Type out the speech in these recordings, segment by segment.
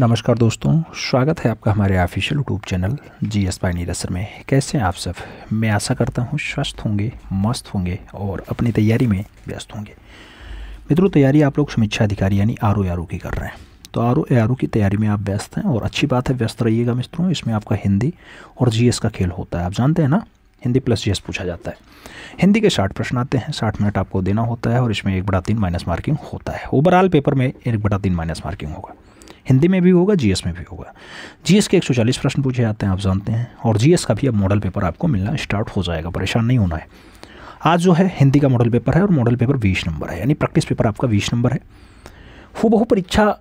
नमस्कार दोस्तों स्वागत है आपका हमारे official YouTube channel G S पाई नीरसर में कैसे हैं आप सब मैं आशा करता हूं स्वस्थ होंगे मस्त होंगे और अपनी तैयारी में व्यस्त होंगे मित्रों तैयारी आप लोग समीक्षा अधिकारी यानी आर ओ आर ओ की कर रहे हैं तो आर ओ की तैयारी में आप व्यस्त हैं और अच्छी बात है व्यस्त रहिएगा मित्रों इसमें आपका हिंदी और जी का खेल होता है आप जानते हैं ना हिंदी प्लस जी पूछा जाता है हिंदी के साठ प्रश्न आते हैं साठ मिनट आपको देना होता है और इसमें एक बड़ा तीन माइनस मार्किंग होता है ओवरऑल पेपर में एक बड़ा तीन माइनस मार्किंग होगा हिंदी में भी होगा जीएस में भी होगा जीएस के 140 प्रश्न पूछे जाते हैं आप जानते हैं और जीएस का भी अब मॉडल पेपर आपको मिलना स्टार्ट हो जाएगा परेशान नहीं होना है आज जो है हिंदी का मॉडल पेपर है और मॉडल पेपर बीस नंबर है यानी प्रैक्टिस पेपर आपका बीस नंबर है वो बहु परीक्षा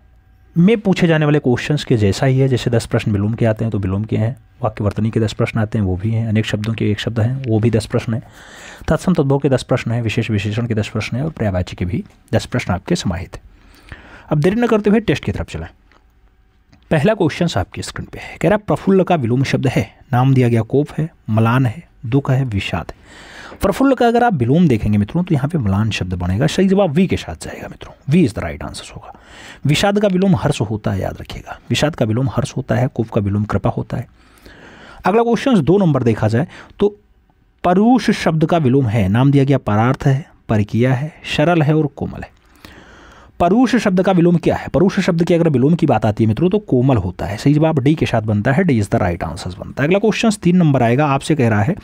में पूछे जाने वाले क्वेश्चंस के जैसा ही है जैसे दस प्रश्न विलोम के आते हैं तो विलोम के हैं वाक्यवर्तनी के दस प्रश्न आते हैं वो भी हैं अनेक शब्दों के एक शब्द हैं वो भी दस प्रश्न हैं तत्सम तद्भव के दस प्रश्न हैं विशेष विशेषण के दस प्रश्न हैं और पर्यावाची के भी दस प्रश्न आपके समाहित हैं अब देरी न करते हुए टेस्ट की तरफ चलें पहला क्वेश्चन आपकी स्क्रीन पे है कह रहा प्रफुल्ल का विलोम शब्द है नाम दिया गया कोप है मलान है दुख है विषाद है प्रफुल्ल का अगर आप विलोम देखेंगे मित्रों तो यहाँ पे मलान शब्द बनेगा सही जवाब वी के साथ जाएगा मित्रों B is the right answer होगा विषाद का विलोम हर्ष होता है याद रखिएगा विषाद का विलोम हर्ष होता है कोप का विलोम कृपा होता है अगला क्वेश्चन दो नंबर देखा जाए तो परूष शब्द का विलोम है नाम दिया गया परार्थ है परिकिया है सरल है और कोमल है परुष शब्द का विलोम क्या है परुष शब्द की अगर विलोम की बात आती है मित्रों तो कोमल होता है सही जवाब डी के साथ बनता है D is the right answer बनता है अगला क्वेश्चन तीन नंबर आएगा आपसे कह रहा है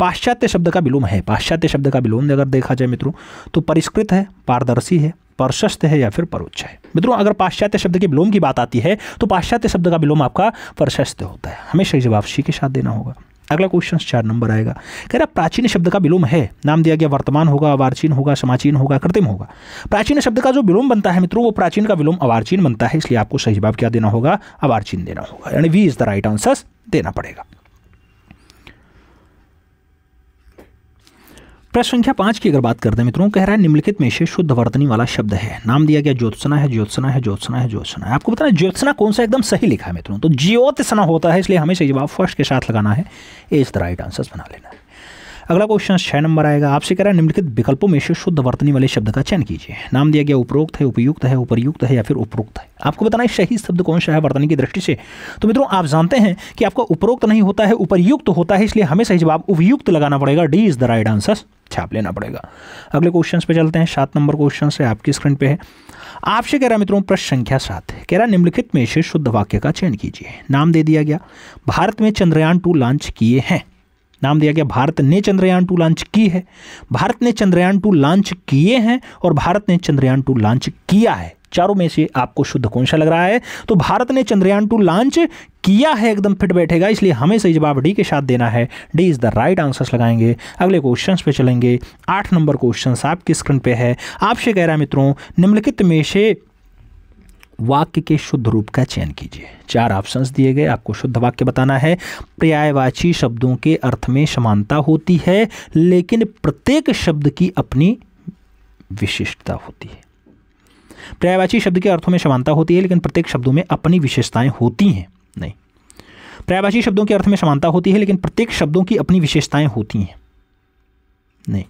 पाश्चात्य शब्द का विलोम है पाश्चात्य शब्द का विलोम अगर देखा जाए मित्रों तो परिष्कृत है पारदर्शी है प्रशस्त है या फिर परोच्च है मित्रों अगर पाश्चात्य शब्द के विलोम की बात आती है तो पाश्चात्य शब्द का विलोम आपका प्रशस्त होता है हमेशा जवाब सी के साथ देना होगा अगला क्वेश्चन चार नंबर आएगा कह रहा प्राचीन शब्द का विलोम है नाम दिया गया वर्तमान होगा अवार्चीन होगा समाचीन होगा कृत्रिम होगा प्राचीन शब्द का जो विलोम बनता है मित्रों वो प्राचीन का विलोम अवार्चीन बनता है इसलिए आपको सही जवाब क्या देना होगा अवार्चीन देना होगा यानी B is the right answer देना पड़ेगा प्रश्न संख्या पांच की अगर बात करते हैं मित्रों कह रहा है निम्नलिखित में से शुद्ध वर्तनी वाला शब्द है नाम दिया गया ज्योत्सना है ज्योत्सना है ज्योत्सना है ज्योत्सना है आपको बताना ज्योत्सना कौन सा एकदम सही लिखा है मित्रों तो ज्योत्सना होता है इसलिए हमेशा जवाब फर्स्ट के साथ लगाना है इस द राइट आंसर बना लेना है अगला क्वेश्चन छह नंबर आएगा आपसे कह रहा है निम्नलिखित विकल्पों में से शुद्ध वर्तनी वाले शब्द का चयन कीजिए नाम दिया गया उपरोक्त है उपयुक्त है उपरयुक्त है या फिर उपरोक्त है आपको बताना है सही शब्द कौन सा है वर्तनी की दृष्टि से तो मित्रों आप जानते हैं कि आपका उपरोक्त नहीं होता है उपरयुक्त होता है इसलिए हमें सही जवाब उपयुक्त लगाना पड़ेगा D is the right answer छाप लेना पड़ेगा अगले क्वेश्चन पे चलते हैं सात नंबर क्वेश्चन है आपकी स्क्रीन पे है आपसे कह रहा मित्रों प्रश्न संख्या सात कह रहा निम्नलिखित में से शुद्ध वाक्य का चयन कीजिए नाम दे दिया गया भारत में चंद्रयान टू लॉन्च किए हैं नाम दिया गया भारत ने चंद्रयान टू लॉन्च की है भारत ने चंद्रयान टू लॉन्च किए हैं और भारत ने चंद्रयान टू लॉन्च किया है चारों में से आपको शुद्ध कौन सा लग रहा है तो भारत ने चंद्रयान टू लॉन्च किया है एकदम फिट बैठेगा इसलिए हमें सही जवाब डी के साथ देना है D is the right answers लगाएंगे अगले क्वेश्चन पे चलेंगे आठ नंबर क्वेश्चन आपकी स्क्रीन पे है आपसे कह रहा है मित्रों निम्नलिखित में से वाक्य के शुद्ध रूप का चयन कीजिए चार ऑप्शंस दिए गए आपको शुद्ध वाक्य बताना है पर्यायवाची शब्दों के अर्थ में समानता होती है लेकिन प्रत्येक शब्द की अपनी विशिष्टता होती है पर्यायवाची शब्द के अर्थों में समानता होती है लेकिन प्रत्येक शब्दों में अपनी विशेषताएं होती हैं नहीं पर्यायवाची शब्दों के अर्थ में समानता होती है लेकिन प्रत्येक शब्दों की अपनी विशेषताएं होती हैं नहीं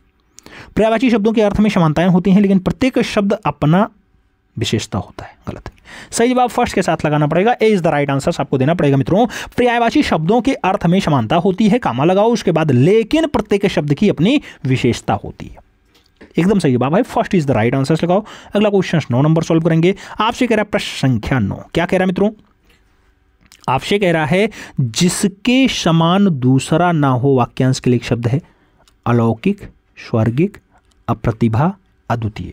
पर्यायवाची शब्दों के अर्थ में समानताएं होती हैं लेकिन प्रत्येक शब्द अपना विशेषता होता है गलत सही जवाब फर्स्ट के साथ लगाना पड़ेगा A is the right answer आपको देना पड़ेगा मित्रों पर्यायवाची शब्दों के अर्थ में समानता होती है कामा लगाओ उसके बाद लेकिन प्रत्येक शब्द की अपनी विशेषता होती है एकदम सही जवाब है first is the right answer लगाओ अगला क्वेश्चन नौ नंबर सॉल्व करेंगे आपसे कह रहा है प्रश्न संख्या नौ क्या कह रहा है मित्रों आपसे कह रहा है जिसके समान दूसरा ना हो वाक्यांश के लिए शब्द है अलौकिक स्वर्गिक अप्रतिभा अद्वितीय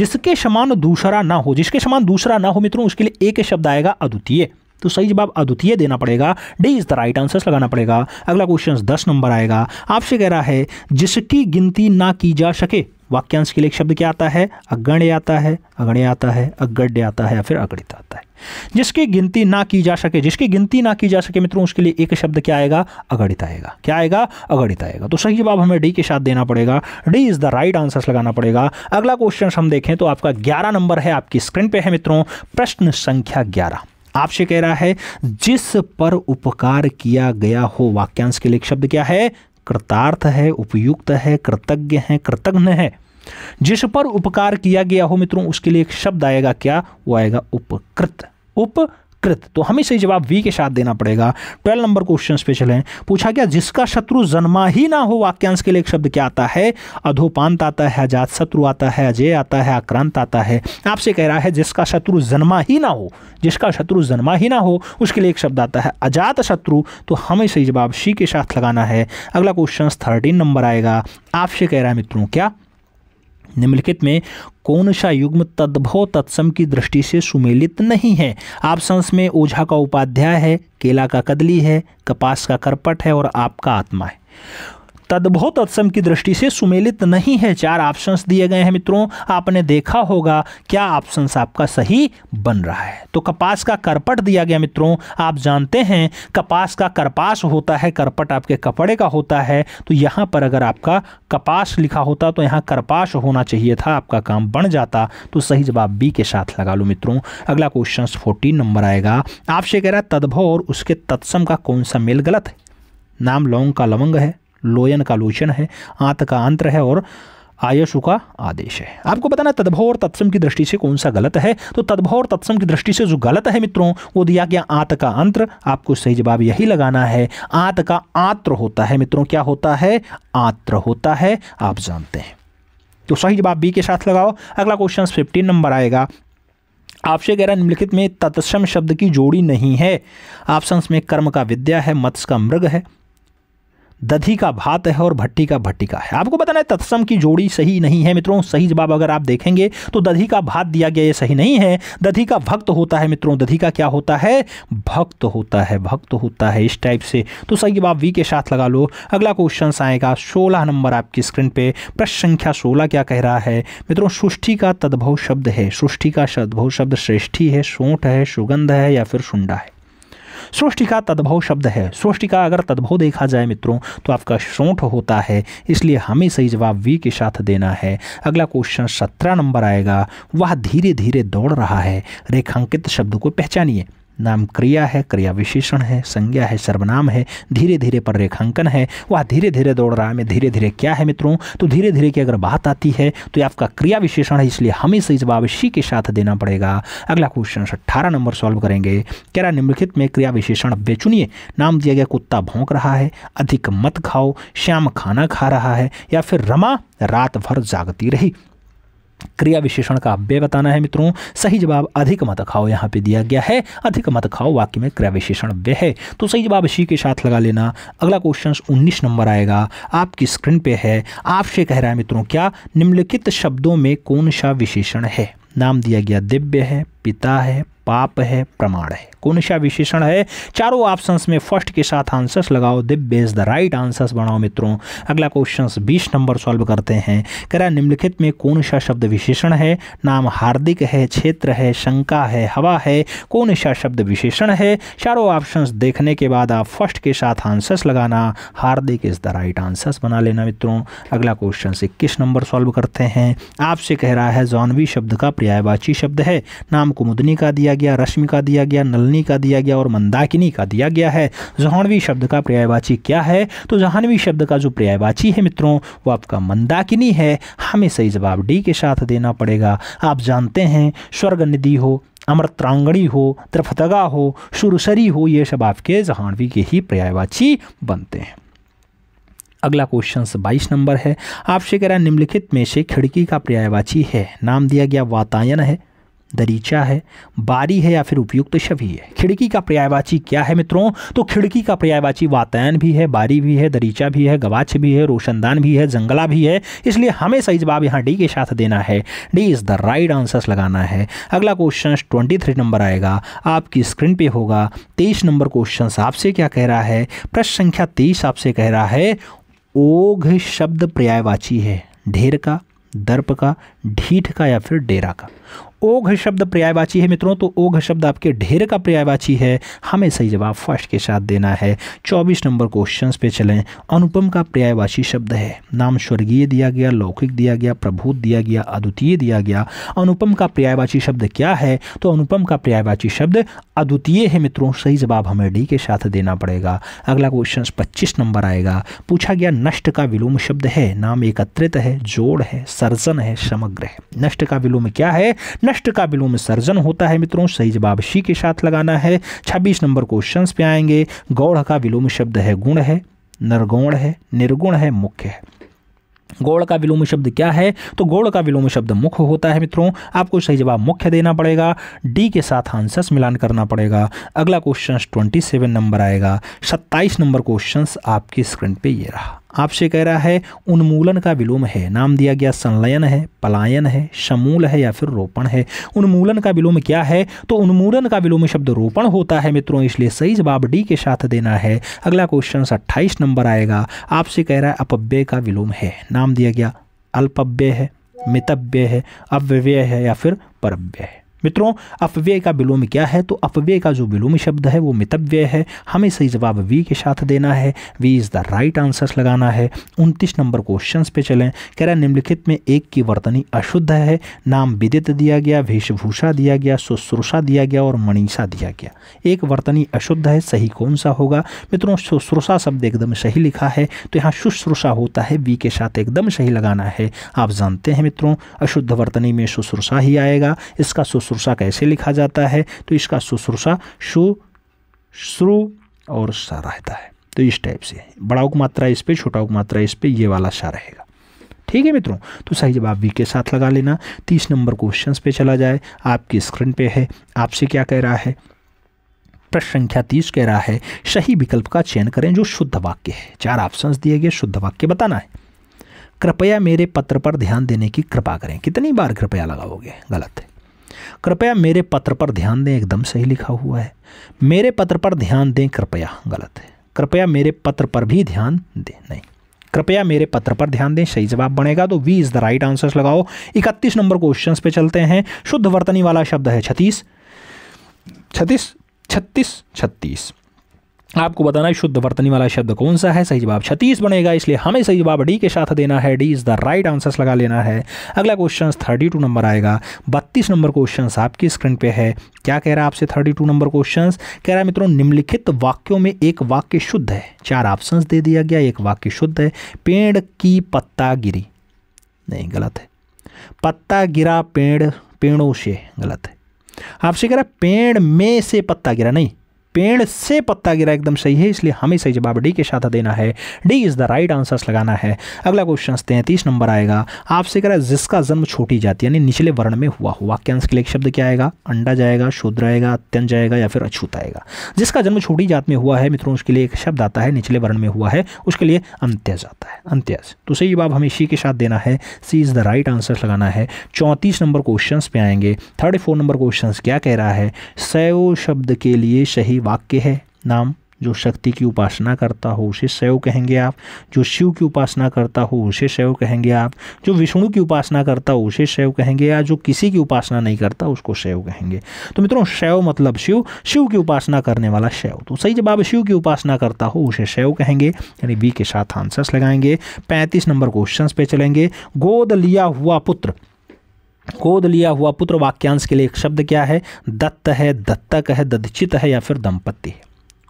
जिसके समान दूसरा ना हो जिसके समान दूसरा ना हो मित्रों उसके लिए एक शब्द आएगा अद्वितीय तो सही जवाब अद्वितीय देना पड़ेगा D is the right answer लगाना पड़ेगा अगला क्वेश्चन दस नंबर आएगा आपसे कह रहा है जिसकी गिनती ना की जा सके वाक्यांश के लिए एक शब्द क्या आता है अगण्य आता है अगण्य आता है अगड्य आता है या फिर अगणित आता है जिसकी गिनती ना की जा सके जिसकी गिनती ना की जा सके मित्रों उसके लिए एक शब्द क्या आएगा अगणित आएगा क्या आएगा अगणित आएगा तो सही जवाब हमें डी के साथ देना पड़ेगा D is the right answer लगाना पड़ेगा अगला क्वेश्चन हम देखें तो आपका ग्यारह नंबर है आपकी स्क्रीन पर है मित्रों प्रश्न संख्या ग्यारह आपसे कह रहा है जिस पर उपकार किया गया हो वाक्यांश के लिए शब्द क्या है कृतार्थ है उपयुक्त है कृतज्ञ है कृतघ्न है जिस पर उपकार किया गया हो मित्रों उसके लिए एक शब्द आएगा क्या वो आएगा उपकृत उप कृत तो हमें सही जवाब वी के साथ देना पड़ेगा ट्वेल्व नंबर क्वेश्चन पे है पूछा गया जिसका शत्रु जन्मा ही ना हो वाक्यांश के लिए एक शब्द क्या आता है अधोपांत आता है अजात शत्रु आता है अजय आता है आक्रांत आता है आपसे कह रहा है जिसका शत्रु जन्मा ही ना हो जिसका शत्रु जन्मा ही ना हो उसके लिए एक शब्द आता है अजात शत्रु तो हमें सही जवाब सी के साथ लगाना है अगला क्वेश्चन थर्टीन नंबर आएगा आपसे कह रहा है मित्रों क्या निम्नलिखित में कौन सा युग्म तद्भव तत्सम की दृष्टि से सुमेलित नहीं है ऑप्शंस में ओझा का उपाध्याय है केला का कदली है कपास का करपट है और आपका आत्मा है तद्भुत तत्सम की दृष्टि से सुमेलित नहीं है चार ऑप्शंस दिए गए हैं मित्रों आपने देखा होगा क्या ऑप्शंस आपका सही बन रहा है तो कपास का करपट दिया गया मित्रों आप जानते हैं कपास का करपास होता है करपट आपके कपड़े का होता है तो यहाँ पर अगर आपका कपास लिखा होता तो यहाँ करपास होना चाहिए था आपका काम बन जाता तो सही जवाब बी के साथ लगा लो मित्रों अगला क्वेश्चन फोर्टीन नंबर आएगा आपसे कह रहा है तद्भव और उसके तत्सम का कौन सा मेल गलत है नाम लौंग का लवंग है लोयन का लोचन है आंत का अंतर है और आयशु का आदेश है आपको बताना तद्भव और तत्सम की दृष्टि से कौन सा गलत है तो तद्भव और तत्सम की दृष्टि से जो गलत है मित्रों वो दिया गया आत का अंतर आपको सही जवाब यही लगाना है आत का आत्र होता है मित्रों क्या होता है आत्र होता है आप जानते हैं तो सही जवाब बी के साथ लगाओ अगला क्वेश्चन फिफ्टीन नंबर आएगा आपसे कह रहा निम्नलिखित में तत्सम शब्द की जोड़ी नहीं है ऑप्शन में कर्म का विद्या है मत्स्य का मृग है दधी का भात है और भट्टी का भट्टी का है आपको बताना है तत्सम की जोड़ी सही नहीं है मित्रों सही जवाब अगर आप देखेंगे तो दधी का भात दिया गया ये सही नहीं है दधी का भक्त होता है मित्रों दधी का क्या होता है भक्त होता है भक्त होता है इस टाइप से तो सही जवाब वी के साथ लगा लो अगला क्वेश्चन आएगा सोलह नंबर आपकी स्क्रीन पे प्रश्न संख्या सोलह क्या कह रहा है मित्रों सृष्टि का तद्भव शब्द है सृष्टि का तद्भव शब्द श्रेष्ठी है सोंठ है सुगंध है या फिर सुंडा है सृष्टि का तद्भव शब्द है सृष्टि का अगर तद्भव देखा जाए मित्रों तो आपका सोंठ होता है इसलिए हमें सही जवाब वी के साथ देना है अगला क्वेश्चन सत्रह नंबर आएगा वह धीरे धीरे दौड़ रहा है रेखांकित शब्द को पहचानिए नाम क्रिया है क्रिया विशेषण है संज्ञा है सर्वनाम है धीरे धीरे पर रेखांकन है वह धीरे धीरे दौड़ रहा है मैं धीरे धीरे क्या है मित्रों तो धीरे धीरे की अगर बात आती है तो ये आपका क्रिया विशेषण है इसलिए हमेशा इस जवाब शी के साथ देना पड़ेगा अगला क्वेश्चन अट्ठारह नंबर सॉल्व करेंगे कह रहा निम्नलिखित में क्रिया विशेषण बेचुनिए नाम दिया गया कुत्ता भोंक रहा है अधिक मत खाओ श्याम खाना खा रहा है या फिर रमा रात भर जागती रही क्रिया विशेषण का अव्यय बताना है मित्रों सही जवाब अधिक मत खाओ यहाँ पे दिया गया है अधिक मत खाओ वाक्य में क्रिया विशेषण व्यय है तो सही जवाब शी के साथ लगा लेना अगला क्वेश्चन 19 नंबर आएगा आपकी स्क्रीन पे है आपसे कह रहा है मित्रों क्या निम्नलिखित शब्दों में कौन सा विशेषण है नाम दिया गया दिव्य है पिता है पाप है प्रमाण है कौन सा विशेषण है चारों ऑप्शंस में फर्स्ट के साथ आंसर्स लगाओ दिव्य इज द राइट आंसर्स बनाओ मित्रों अगला क्वेश्चन बीस नंबर सॉल्व करते हैं करा निम्नलिखित में कौन सा शब्द विशेषण है नाम हार्दिक है क्षेत्र है शंका है हवा है कौन सा शब्द विशेषण है चारों ऑप्शंस देखने के बाद आप फर्स्ट के साथ आंसर्स लगाना हार्दिक इज द राइट आंसर्स बना लेना मित्रों अगला क्वेश्चन इक्कीस नंबर सॉल्व करते हैं आपसे कह रहा है जॉनवी शब्द का पर्यायवाची शब्द है नाम कुमुदनी का दिया गया रश्मि का दिया गया नलनी का दिया गया और मंदाकिनी का दिया गया है जहानवी शब्द का पर्यायवाची क्या है तो जहानवी शब्द का जो पर्यायवाची है मित्रों वो आपका मंदाकिनी है हमें सही जवाब डी के साथ देना पड़ेगा आप जानते हैं स्वर्ग निधि हो अमृत्रांगणी हो त्रिफतगा हो सुरसरी हो ये सब आपके जहानवी के ही पर्यायवाची बनते हैं अगला क्वेश्चन बाईस नंबर है आपसे कह रहा है निम्नलिखित में से खिड़की का पर्यायवाची है नाम दिया गया वातायन है दरीचा है बारी है या फिर उपयुक्त तो छवि है खिड़की का पर्यायवाची क्या है मित्रों तो खिड़की का पर्यायवाची वातायन भी है बारी भी है दरीचा भी है गवाच भी है रोशनदान भी है जंगला भी है इसलिए हमें सही जवाब यहाँ डी के साथ देना है D is the right answers लगाना है अगला क्वेश्चन ट्वेंटी थ्री नंबर आएगा आपकी स्क्रीन पे होगा तेईस नंबर क्वेश्चन आपसे क्या कह रहा है प्रश्न संख्या तेईस आपसे कह रहा है ओघ शब्द पर्यायवाची है ढेर का दर्प का ढीठ का या फिर डेरा का ओघ शब्द पर्यायवाची है मित्रों तो ओघ शब्द आपके ढेर का पर्यायवाची है हमें सही जवाब फर्स्ट के साथ देना है चौबीस नंबर क्वेश्चन पे चलें अनुपम का पर्यायवाची शब्द है नाम स्वर्गीय दिया गया लौकिक दिया गया प्रभुत दिया गया अद्वितीय दिया गया अनुपम का पर्यायवाची शब्द क्या है तो अनुपम का पर्यायवाची शब्द अद्वितीय है मित्रों सही जवाब हमें डी के साथ देना पड़ेगा अगला क्वेश्चन पच्चीस नंबर आएगा पूछा गया नष्ट का विलोम शब्द है नाम एकत्रित है जोड़ है सर्जन है समग्र है नष्ट का विलोम क्या है नष्ट राष्ट्र का विलोम सर्जन होता है मित्रों सही जवाब शी के साथ लगाना है छब्बीस नंबर क्वेश्चन पे आएंगे गौड़ का विलोम शब्द है गुण है नरगौण है निर्गुण है मुख्य है गौड़ का विलोम शब्द क्या है तो गौड़ का विलोम शब्द मुख्य होता है मित्रों आपको सही जवाब मुख्य देना पड़ेगा डी के साथ आंसर्स मिलान करना पड़ेगा अगला क्वेश्चन 27 नंबर आएगा 27 नंबर क्वेश्चन आपकी स्क्रीन पे ये रहा आपसे कह रहा है उन्मूलन का विलोम है नाम दिया गया संलयन है पलायन है शमूल है या फिर रोपण है उन्मूलन का विलोम क्या है तो उन्मूलन का विलोम शब्द रोपण होता है मित्रों इसलिए सही जवाब डी के साथ देना है अगला क्वेश्चन अट्ठाईस नंबर आएगा आपसे कह रहा है अपव्यय का विलोम है नाम दिया गया अल्पव्यय है मितव्यय है अव्यव्यय है या फिर परव्यय है मित्रों अपव्यय का विलोम क्या है तो अपव्यय का जो विलोम शब्द है वो मितव्यय है हमें सही जवाब वी के साथ देना है B is the right answers लगाना है उनतीस नंबर क्वेश्चन पे चलें कह रहे निम्नलिखित में एक की वर्तनी अशुद्ध है नाम विदित दिया गया वेशभूषा दिया गया शुश्रूषा दिया गया और मनीषा दिया गया एक वर्तनी अशुद्ध है सही कौन सा होगा मित्रों शुश्रूषा शब्द एकदम सही लिखा है तो यहाँ शुश्रूषा होता है वी के साथ एकदम सही लगाना है आप जानते हैं मित्रों अशुद्ध वर्तनी में शुश्रूषा ही आएगा इसका शुश्रूषा शुश्रूषा कैसे लिखा जाता है तो इसका शुश्रूषा शु श्रु और सा रहता है तो इस टाइप से बड़ा उप मात्रा इस पर छोटा उप मात्रा इस पर ये वाला सा रहेगा ठीक है मित्रों तो सही जवाब वी के साथ लगा लेना तीस नंबर क्वेश्चन पे चला जाए आपकी स्क्रीन पे है आपसे क्या कह रहा है प्रश्न संख्या तीस कह रहा है सही विकल्प का चयन करें जो शुद्ध वाक्य है चार ऑप्शन दिए गए शुद्ध वाक्य बताना है कृपया मेरे पत्र पर ध्यान देने की कृपा करें कितनी बार कृपया लगाओगे गलत है कृपया मेरे पत्र पर ध्यान दें एकदम सही लिखा हुआ है मेरे पत्र पर ध्यान दें कृपया गलत है कृपया मेरे पत्र पर भी ध्यान दें नहीं कृपया मेरे पत्र पर ध्यान दें सही जवाब बनेगा तो B is the right answer लगाओ इकतीस नंबर क्वेश्चंस पे चलते हैं शुद्ध वर्तनी वाला शब्द है छत्तीस छत्तीस छत्तीस छत्तीस आपको बताना है शुद्ध वर्तनी वाला शब्द कौन सा है सही जवाब छत्तीस बनेगा इसलिए हमें सही जवाब डी के साथ देना है D is the right answers लगा लेना है अगला क्वेश्चन थर्टी टू नंबर आएगा बत्तीस नंबर क्वेश्चन आपकी स्क्रीन पे है क्या कह रहा है आपसे थर्टी टू नंबर क्वेश्चन कह रहा है मित्रों निम्नलिखित वाक्यों में एक वाक्य शुद्ध है चार ऑप्शन दे दिया गया एक वाक्य शुद्ध है पेड़ की पत्ता गिरी नहीं गलत है पत्ता गिरा पेड़ पेड़ों से गलत है आपसे कह रहा है पेड़ में से पत्ता गिरा नहीं पेड़ से पत्ता गिरा एकदम सही है इसलिए हमें सही जवाब डी के साथ देना है D is the right answer लगाना है अगला क्वेश्चन तैंतीस नंबर आएगा आपसे कह रहा है जिसका जन्म छोटी जाति यानी निचले वर्ण में हुआ हो वाक्यांश के लिए शब्द क्या आएगा अंडा जाएगा शुद्र आएगा अत्यंत जाएगा या फिर अछूत आएगा जिसका जन्म छोटी जात में हुआ है मित्रों उसके लिए एक शब्द आता है निचले वर्ण में हुआ है उसके लिए अंत्यज आता है अंत्यज तो सही जवाब हमें सी के साथ देना है C is the right answer लगाना है चौंतीस नंबर क्वेश्चन पे आएंगे थर्टी फोर नंबर क्वेश्चन क्या कह रहा है सैव शब्द के लिए सही वाक्य है नाम जो शक्ति की उपासना करता हो उसे शैव कहेंगे आप जो शिव की उपासना करता हो उसे शैव कहेंगे आप जो विष्णु की उपासना करता हो उसे शैव कहेंगे या जो किसी की उपासना नहीं करता उसको शैव कहेंगे तो मित्रों शैव मतलब शिव शिव की उपासना करने वाला शैव तो सही जवाब शिव की उपासना करता हो उसे शैव कहेंगे यानी बी के साथ आंसर्स लगाएंगे पैंतीस नंबर क्वेश्चन पे चलेंगे गोद लिया हुआ पुत्र गोद लिया हुआ पुत्र वाक्यांश के लिए एक शब्द क्या है दत्त है दत्तक है ददचित है या फिर दंपत्ति है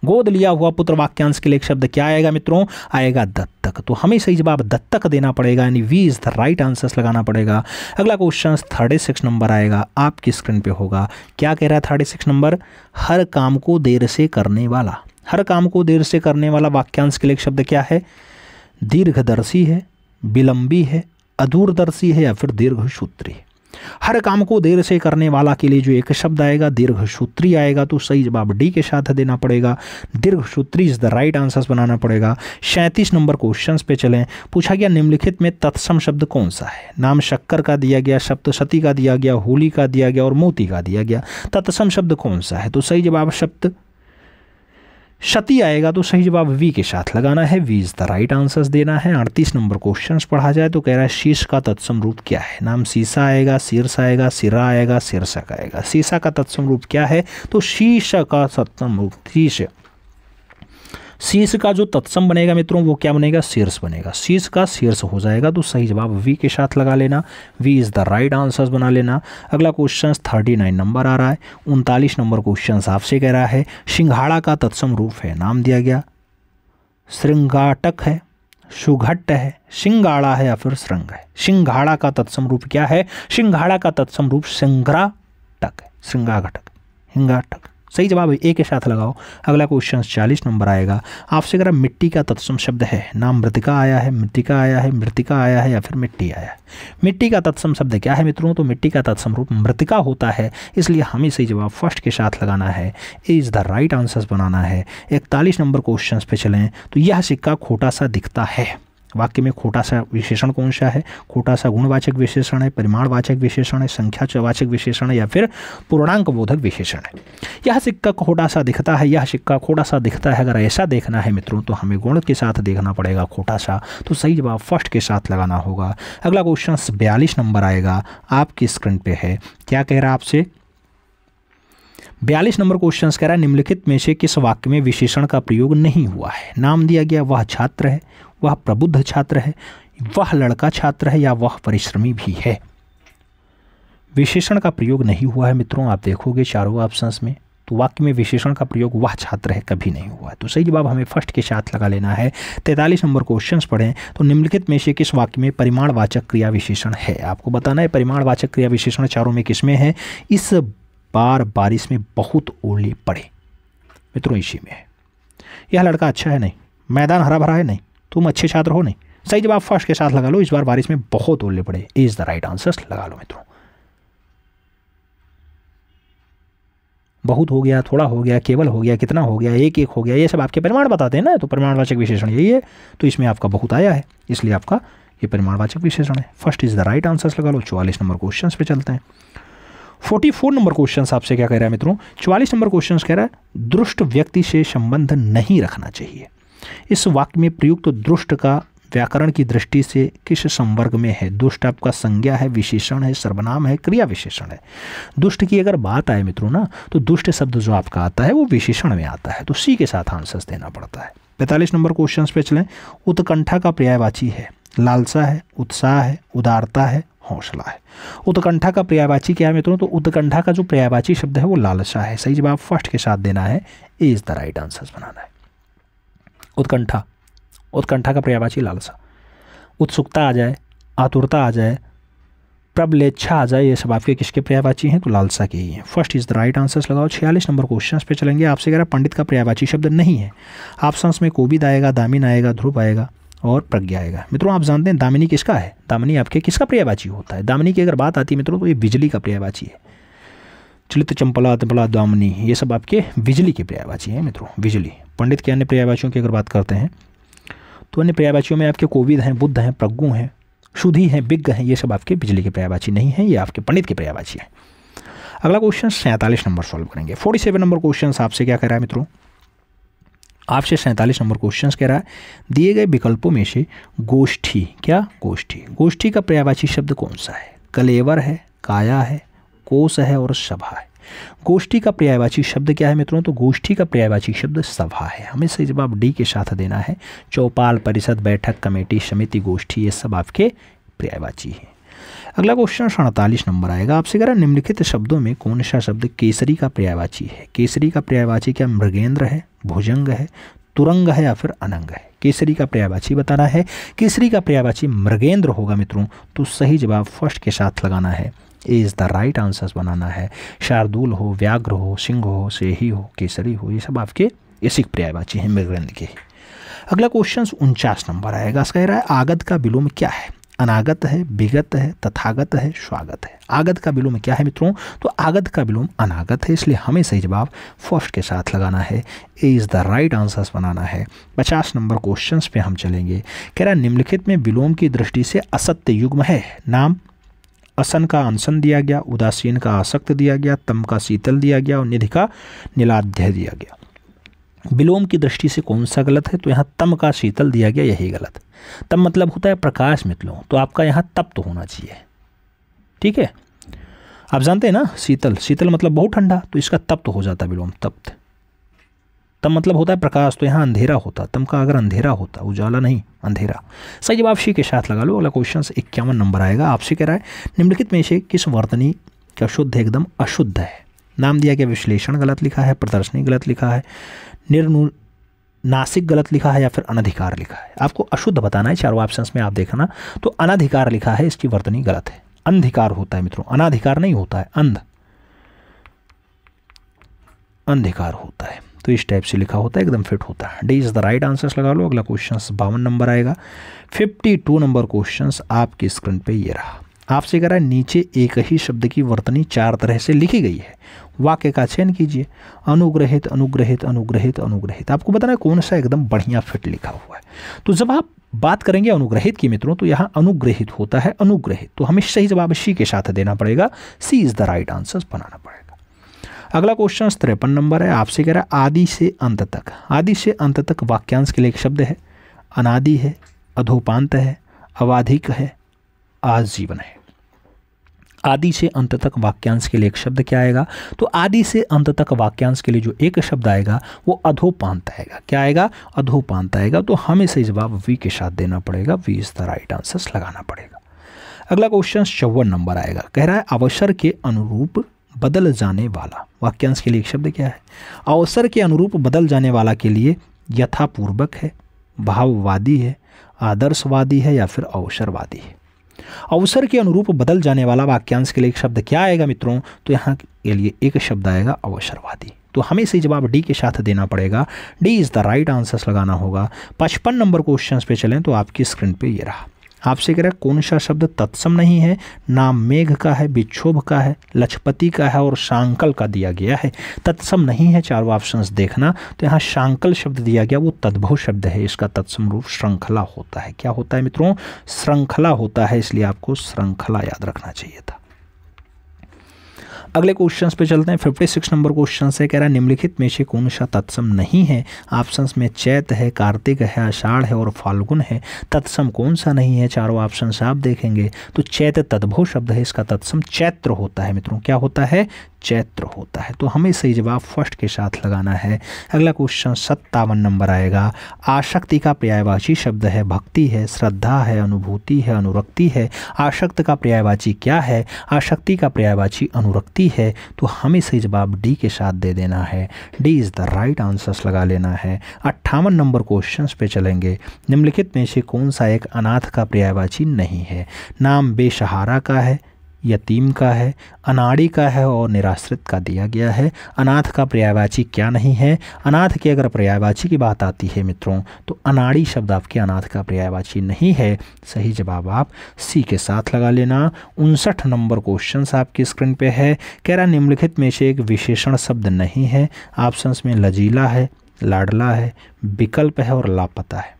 गोद लिया हुआ पुत्र वाक्यांश के लिए एक शब्द क्या आएगा मित्रों आएगा दत्तक तो हमें सही जवाब दत्तक देना पड़ेगा यानी B is the right answers लगाना पड़ेगा अगला क्वेश्चन थर्टी सिक्स नंबर आएगा आपकी स्क्रीन पे होगा क्या कह रहा है थर्टी सिक्स नंबर हर काम को देर से करने वाला हर काम को देर से करने वाला वाक्यांश के लिए शब्द क्या है दीर्घदर्शी है विलंबी है अधूरदर्शी है या फिर दीर्घसूत्री है हर काम को देर से करने वाला के लिए जो एक शब्द आएगा दीर्घ सूत्री आएगा तो सही जवाब डी के साथ देना पड़ेगा दीर्घ सूत्री इज द राइट आंसर बनाना पड़ेगा सैंतीस नंबर क्वेश्चन पे चलें पूछा गया निम्नलिखित में तत्सम शब्द कौन सा है नाम शक्कर का दिया गया शब्द सती का दिया गया होली का दिया गया और मोती का दिया गया तत्सम शब्द कौन सा है तो सही जवाब शब्द शती आएगा तो सही जवाब वी के साथ लगाना है B is the right answer देना है अड़तीस नंबर क्वेश्चन पढ़ा जाए तो कह रहा है शीश का तत्सम रूप क्या है नाम शीशा आएगा शीर्ष आएगा सिरा आएगा शीर्षक आएगा शीशा का तत्सम रूप क्या है तो शीश का तत्सम रूप शीश शीर्ष का जो तत्सम बनेगा मित्रों वो क्या बनेगा शीर्ष बनेगा शीर्ष का शीर्ष हो जाएगा तो सही जवाब वी के साथ लगा लेना B is the right answer बना लेना अगला क्वेश्चन थर्टी नाइन नंबर आ रहा है उनतालीस नंबर क्वेश्चन आपसे कह रहा है सिंघाड़ा का तत्सम रूप है नाम दिया गया श्रृंगाटक है सुघट्ट है सिंगाड़ा है या फिर श्रृंग है सिंघाड़ा का तत्सम रूप क्या है सिंघाड़ा का तत्सम रूप सिंघरा टक है श्रृंगाघटक हिंगाटक सही जवाब है ए के साथ लगाओ अगला क्वेश्चन चालीस नंबर आएगा आपसे अगर मिट्टी का तत्सम शब्द है नाम मृतिका आया है मृतिका आया है मृतिका आया है या फिर मिट्टी आया है मिट्टी का तत्सम शब्द क्या है मित्रों तो मिट्टी का तत्सम रूप मृतिका होता है इसलिए हमें सही जवाब फर्स्ट के साथ लगाना है A is the right answers बनाना है इकतालीस नंबर क्वेश्चन पे चलें तो यह सिक्का खोटा सा दिखता है वाक्य में खोटा सा विशेषण कौन सा है खोटा सा गुणवाचक विशेषण है परिमाणवाचक विशेषण है संख्यावाचक विशेषण है या फिर पूर्णांक बोधक विशेषण है यह सिक्का खोटा सा दिखता है यह सिक्का खोटा सा दिखता है अगर ऐसा देखना है मित्रों तो हमें गुण के साथ देखना पड़ेगा खोटा सा तो सही जवाब फर्स्ट के साथ लगाना होगा अगला क्वेश्चन बयालीस नंबर आएगा आपकी स्क्रीन पर है क्या कह रहा है आपसे बयालीस नंबर क्वेश्चन कह रहा है निम्नलिखित में से किस वाक्य में विशेषण का प्रयोग नहीं हुआ है नाम दिया गया वह छात्र है वह प्रबुद्ध छात्र है वह लड़का छात्र है या वह परिश्रमी भी है विशेषण का प्रयोग नहीं हुआ है मित्रों आप देखोगे चारों ऑप्शंस में तो वाक्य में विशेषण का प्रयोग वह छात्र है कभी नहीं हुआ है तो सही जवाब हमें फर्स्ट के साथ लगा लेना है तैंतालीस नंबर क्वेश्चन पढ़ें तो निम्नलिखित में से किस वाक्य में परिमाणवाचक क्रिया विशेषण है आपको बताना है परिमाणवाचक क्रिया विशेषण चारों में किसमें है इस बार बारिश में बहुत ओले पड़े मित्रों इसी में है यह लड़का अच्छा है नहीं मैदान हरा भरा है नहीं तुम अच्छे छात्र हो नहीं सही जवाब फर्स्ट के साथ लगा लो इस बार बारिश में बहुत ओले पड़े इज द राइट आंसर लगा लो मित्रों बहुत हो गया थोड़ा हो गया केवल हो गया कितना हो गया एक एक हो गया ये सब आपके परिमाण बताते हैं ना तो परिमाणवाचक विशेषण यही है तो इसमें आपका बहुत आया है इसलिए आपका ये परिमाणवाचक विशेषण है first is the right answer लगा लो चौवालीस नंबर क्वेश्चन पे चलते हैं फोर्टी फोर नंबर क्वेश्चन आपसे क्या कह रहा है मित्रों चौवालीस नंबर क्वेश्चन कह रहा है दुष्ट व्यक्ति से संबंध नहीं रखना चाहिए इस वाक्य में प्रयुक्त तो दुष्ट का व्याकरण की दृष्टि से किस संवर्ग में है दुष्ट आपका संज्ञा है विशेषण है सर्वनाम है क्रिया विशेषण है दुष्ट की अगर बात आए मित्रों ना तो दुष्ट शब्द जो आपका आता है वो विशेषण में आता है तो सी के साथ आंसर देना पड़ता है पैंतालीस नंबर क्वेश्चन पे चलें उत्कंठा का पर्यायवाची है लालसा है उत्साह है उदारता है हौसला है उत्कंठा का पर्यायवाची क्या है मित्रों तो उत्कंठा का जो पर्यायवाची शब्द है वो लालसा है सही जवाब फर्स्ट के साथ देना है A is the right answer बनाना है उत्कंठा उत्कंठा का पर्यावाची लालसा उत्सुकता आ जाए आतुरता आ जाए प्रबलेच्छा आ जाए ये सब आपके किसके पर्यावाची हैं तो लालसा के ही हैं first is the right answers लगाओ छियालीस नंबर क्वेश्चन पे चलेंगे आपसे कह रहा पंडित का पर्यावाची शब्द नहीं है सांस में कोविद आएगा दामिन आएगा ध्रुव आएगा और प्रज्ञा आएगा मित्रों आप जानते हैं दामिनी किसका है दामिनी आपके किसका पर्यावाची होता है दामिनी की अगर बात आती है मित्रों तो ये बिजली का पर्यावाची है चलित चंपला तंपला दामनी ये सब आपके बिजली के पर्यायवाची हैं मित्रों बिजली पंडित के अन्य पर्यायवाचियों की अगर बात करते हैं तो अन्य पर्यायवाचियों में आपके कोविद हैं बुद्ध हैं प्रज्ञु हैं शुद्धि हैं बिग्ग हैं ये सब आपके बिजली के पर्यायवाची नहीं हैं ये आपके पंडित के पर्यायवाची हैं अगला क्वेश्चन सैंतालीस नंबर सॉल्व करेंगे फोर्टी सेवन नंबर क्वेश्चन आपसे क्या कह रहा है मित्रों आपसे सैंतालीस नंबर क्वेश्चन कह रहा है दिए गए विकल्पों में से गोष्ठी क्या गोष्ठी गोष्ठी का पर्यायवाची शब्द कौन सा है कलेवर है काया है कोश है और सभा है गोष्ठी का पर्यायवाची शब्द क्या है मित्रों तो गोष्ठी का पर्यायवाची शब्द सभा है हमें सही जवाब डी के साथ देना है चौपाल परिषद बैठक कमेटी समिति गोष्ठी ये सब आपके पर्यायवाची है अगला क्वेश्चन सड़तालीस नंबर आएगा आपसे कह रहा निम्नलिखित शब्दों में कौन सा शब्द केसरी का पर्यायवाची है केसरी का पर्यायवाची क्या मृगेंद्र है भुजंग है तुरंग है या फिर अनंग है केसरी का पर्यायवाची बताना है केसरी का पर्यायवाची मृगेंद्र होगा मित्रों तो सही जवाब फर्स्ट के साथ लगाना है A is the right answers बनाना है शार्दुल हो व्याघ्र हो सिंह हो सेही हो केसरी हो ये सब आपके ऐसिक पर्यायवाची हैं मृगण के अगला क्वेश्चन उनचास नंबर आएगा इसका कह रहा है आगत का विलोम क्या है अनागत है विगत है तथागत है स्वागत है आगत का विलोम क्या है मित्रों तो आगत का विलोम अनागत है इसलिए हमें सही जवाब फर्स्ट के साथ लगाना है A is the right answers बनाना है पचास नंबर क्वेश्चंस पे हम चलेंगे कह रहा निम्नलिखित में विलोम की दृष्टि से असत्य युग्म है नाम असन का अनसन दिया गया उदासीन का आसक्त दिया गया तम का शीतल दिया गया और निधि का नीलाध्याय दिया गया विलोम की दृष्टि से कौन सा गलत है तो यहाँ तम का शीतल दिया गया यही गलत तम मतलब होता है प्रकाश मित्रों तो आपका यहाँ तप्त तो होना चाहिए ठीक है आप जानते हैं ना शीतल शीतल मतलब बहुत ठंडा तो इसका तप्त तो हो जाता विलोम तप्त तम मतलब होता है प्रकाश तो यहाँ अंधेरा होता तम का अगर अंधेरा होता उजाला नहीं अंधेरा सही जवाब शी के साथ लगा लो अगला क्वेश्चन इक्यावन नंबर आएगा आपसे कह रहा है निम्नलिखित में से किस वर्तनी का शुद्ध एकदम अशुद्ध है नाम दिया गया विश्लेषण गलत लिखा है प्रदर्शनी गलत लिखा है निर्नु नासिक गलत लिखा है या फिर अनधिकार लिखा है आपको अशुद्ध बताना है चारों ऑप्शन में आप देखना तो अनाधिकार लिखा है इसकी वर्तनी गलत है अंधिकार होता है मित्रों अनाधिकार नहीं होता है अंध अंधिकार होता है तो इस टाइप से लिखा होता है एकदम फिट होता है D is the right answers लगा लो अगला क्वेश्चन बावन नंबर आएगा फिफ्टी टू नंबर क्वेश्चन आपकी स्क्रीन पर ये रहा आपसे कह रहा है नीचे एक ही शब्द की वर्तनी चार तरह से लिखी गई है वाक्य का चयन कीजिए अनुग्रहित अनुग्रहित अनुग्रहित अनुग्रहित आपको बताना है कौन सा एकदम बढ़िया फिट लिखा हुआ है तो जब आप बात करेंगे अनुग्रहित की मित्रों तो यहाँ अनुग्रहित होता है अनुग्रहित तो हमें सही जवाब सी के साथ देना पड़ेगा C is the right answer बनाना पड़ेगा अगला क्वेश्चन तिरपन नंबर है आपसे कह रहा है आदि से अंत तक आदि से अंत तक वाक्यांश के लिए एक शब्द है अनादि है अधोपांत है अवाधिक है आजीवन है आदि से अंत तक वाक्यांश के लिए एक शब्द क्या आएगा तो आदि से अंत तक वाक्यांश के लिए जो एक शब्द आएगा वो अधोपांत आएगा क्या आएगा अधोपांत आएगा तो हमें सही जवाब वी के साथ देना पड़ेगा B is the right answer लगाना पड़ेगा अगला क्वेश्चन चौवन नंबर आएगा कह रहा है अवसर के अनुरूप बदल जाने वाला वाक्यांश के लिए एक शब्द क्या है अवसर के अनुरूप बदल जाने वाला के लिए यथापूर्वक है भाववादी है आदर्शवादी है या फिर अवसरवादी है अवसर के अनुरूप बदल जाने वाला वाक्यांश के लिए एक शब्द क्या आएगा मित्रों तो यहाँ के लिए एक शब्द आएगा अवसरवादी तो हमें सही जवाब डी के साथ देना पड़ेगा D is the right answers लगाना होगा पचपन नंबर क्वेश्चन पे चलें तो आपकी स्क्रीन पे ये रहा आपसे कह रहा है कौन सा शब्द तत्सम नहीं है नाम मेघ का है विक्षोभ का है लक्षपति का है और शांकल का दिया गया है तत्सम नहीं है चारों ऑप्शन देखना तो यहाँ शांकल शब्द दिया गया वो तद्भव शब्द है इसका तत्सम रूप श्रृंखला होता है क्या होता है मित्रों श्रृंखला होता है इसलिए आपको श्रृंखला याद रखना चाहिए था अगले क्वेश्चन पे चलते हैं फिफ्टी सिक्स नंबर क्वेश्चन से कह रहा है निम्नलिखित में से कौन सा तत्सम नहीं है ऑप्शंस में चैत है कार्तिक है आषाढ़ है और फाल्गुन है तत्सम कौन सा नहीं है चारों ऑप्शन आप देखेंगे तो चैत तद्भव शब्द है इसका तत्सम चैत्र होता है मित्रों क्या होता है चैत्र होता है तो हमें सही जवाब फर्स्ट के साथ लगाना है अगला क्वेश्चन सत्तावन नंबर आएगा आशक्ति का पर्यायवाची शब्द है भक्ति है श्रद्धा है अनुभूति है अनुरक्ति है आशक्त का पर्यायवाची क्या है आशक्ति का पर्यायवाची अनुरक्ति है तो हमें सही जवाब डी के साथ दे देना है D is the right answers लगा लेना है अट्ठावन नंबर क्वेश्चन पे चलेंगे निम्नलिखित में से कौन सा एक अनाथ का पर्यायवाची नहीं है नाम बेसहारा का है यतीम का है अनाड़ी का है और निराश्रित का दिया गया है अनाथ का पर्यायवाची क्या नहीं है अनाथ की अगर पर्यायवाची की बात आती है मित्रों तो अनाड़ी शब्द आपके अनाथ का पर्यायवाची नहीं है सही जवाब आप सी के साथ लगा लेना उनसठ नंबर क्वेश्चन आपकी स्क्रीन पर है कह रहा निम्नलिखित में से एक विशेषण शब्द नहीं है ऑप्शंस में लजीला है लाडला है विकल्प है और लापता है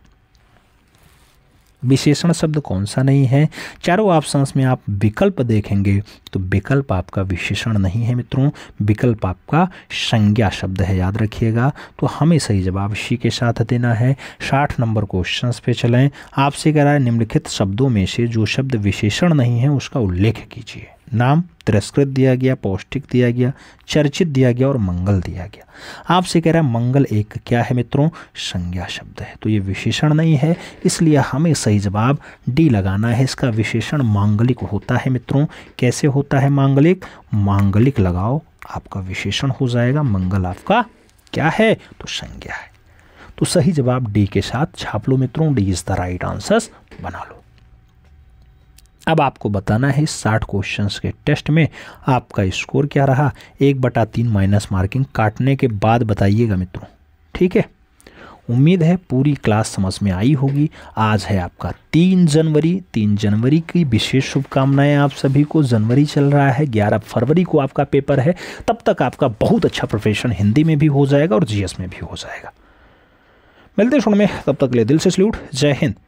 विशेषण शब्द कौन सा नहीं है चारों ऑप्शंस में आप विकल्प देखेंगे तो विकल्प आपका विशेषण नहीं है मित्रों विकल्प आपका संज्ञा शब्द है याद रखिएगा तो हमें सही जवाब सी के साथ देना है साठ नंबर क्वेश्चन पे चलें आपसे कह रहा है निम्नलिखित शब्दों में से जो शब्द विशेषण नहीं है उसका उल्लेख कीजिए नाम तिरस्कृत दिया गया पौष्टिक दिया गया चर्चित दिया गया और मंगल दिया गया आपसे कह रहा है मंगल एक क्या है मित्रों संज्ञा शब्द है तो ये विशेषण नहीं है इसलिए हमें सही जवाब डी लगाना है इसका विशेषण मांगलिक होता है मित्रों कैसे होता है मांगलिक मांगलिक लगाओ आपका विशेषण हो जाएगा मंगल आपका क्या है तो संज्ञा है तो सही जवाब डी के साथ छाप लो मित्रों D is the right answer बना लो अब आपको बताना है साठ क्वेश्चंस के टेस्ट में आपका स्कोर क्या रहा एक बटा तीन माइनस मार्किंग काटने के बाद बताइएगा मित्रों ठीक है उम्मीद है पूरी क्लास समझ में आई होगी आज है आपका तीन जनवरी तीन जनवरी की विशेष शुभकामनाएं आप सभी को जनवरी चल रहा है ग्यारह फरवरी को आपका पेपर है तब तक आपका बहुत अच्छा प्रोफेशन हिंदी में भी हो जाएगा और जीएस में भी हो जाएगा मिलते सुन में तब तक ले दिल से सल्यूट जय हिंद